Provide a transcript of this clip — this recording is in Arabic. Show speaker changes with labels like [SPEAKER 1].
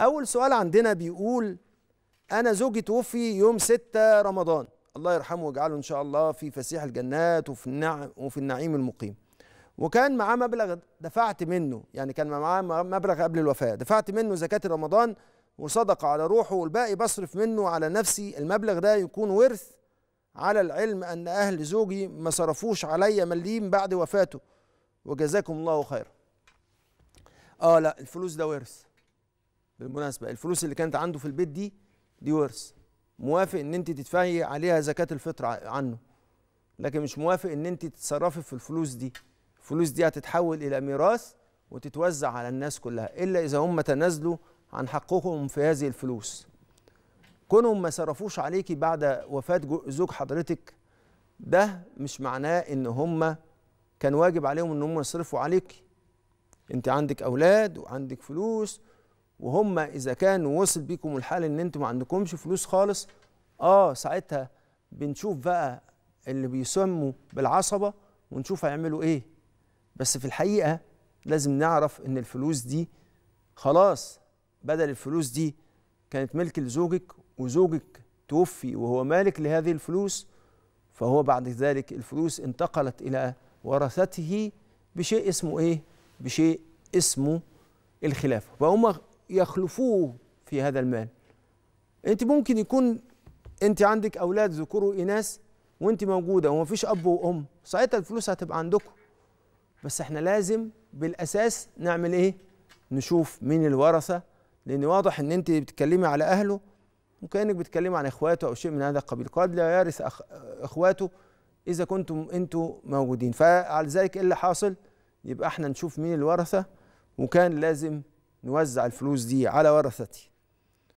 [SPEAKER 1] أول سؤال عندنا بيقول أنا زوجي توفي يوم 6 رمضان الله يرحمه ويجعله إن شاء الله في فسيح الجنات وفي النعم وفي النعيم المقيم وكان معاه مبلغ دفعت منه يعني كان معاه مبلغ قبل الوفاة دفعت منه زكاة رمضان وصدق على روحه والباقي بصرف منه على نفسي المبلغ ده يكون ورث على العلم أن أهل زوجي ما صرفوش عليا مليم بعد وفاته وجزاكم الله خيرا آه لا الفلوس ده ورث بالمناسبه الفلوس اللي كانت عنده في البيت دي دي ورث موافق ان انت تدفعي عليها زكاه الفطر عنه لكن مش موافق ان انت تتصرفي في الفلوس دي الفلوس دي هتتحول الى ميراث وتتوزع على الناس كلها الا اذا هم تنازلوا عن حقهم في هذه الفلوس كونهم ما صرفوش عليكي بعد وفاه زوج حضرتك ده مش معناه ان هم كان واجب عليهم ان هم يصرفوا عليكي انت عندك اولاد وعندك فلوس وهم اذا كان وصل بيكم الحال ان انتم ما عندكمش فلوس خالص اه ساعتها بنشوف بقى اللي بيسموا بالعصبه ونشوف هيعملوا ايه بس في الحقيقه لازم نعرف ان الفلوس دي خلاص بدل الفلوس دي كانت ملك لزوجك وزوجك توفي وهو مالك لهذه الفلوس فهو بعد ذلك الفلوس انتقلت الى ورثته بشيء اسمه ايه بشيء اسمه الخلافه فهم يخلفوه في هذا المال انت ممكن يكون انت عندك اولاد ذكور واناث وانت موجوده ومفيش اب وام ساعتها الفلوس هتبقى عندكم بس احنا لازم بالاساس نعمل ايه نشوف مين الورثه لان واضح ان انت بتتكلمي على اهله وكانك بتتكلمي عن اخواته او شيء من هذا القبيل قد لا يرث أخ... اخواته اذا كنتم انتم موجودين فعلى ذلك ايه اللي حاصل يبقى احنا نشوف مين الورثه وكان لازم نوزع الفلوس دي على ورثتي